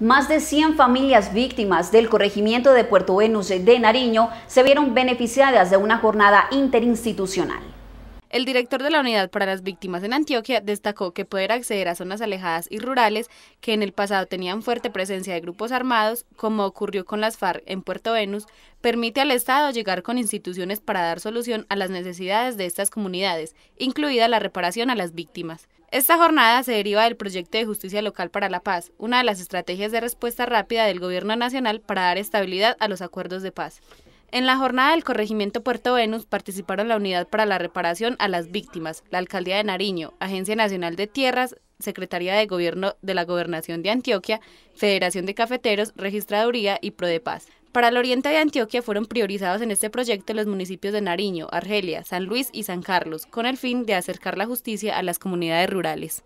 Más de 100 familias víctimas del corregimiento de Puerto Venus de Nariño se vieron beneficiadas de una jornada interinstitucional. El director de la Unidad para las Víctimas en Antioquia destacó que poder acceder a zonas alejadas y rurales que en el pasado tenían fuerte presencia de grupos armados, como ocurrió con las FARC en Puerto Venus, permite al Estado llegar con instituciones para dar solución a las necesidades de estas comunidades, incluida la reparación a las víctimas. Esta jornada se deriva del proyecto de justicia local para la paz, una de las estrategias de respuesta rápida del Gobierno Nacional para dar estabilidad a los acuerdos de paz. En la jornada del corregimiento Puerto Venus participaron la Unidad para la Reparación a las Víctimas, la Alcaldía de Nariño, Agencia Nacional de Tierras, Secretaría de Gobierno de la Gobernación de Antioquia, Federación de Cafeteros, Registraduría y Paz. Para el oriente de Antioquia fueron priorizados en este proyecto los municipios de Nariño, Argelia, San Luis y San Carlos, con el fin de acercar la justicia a las comunidades rurales.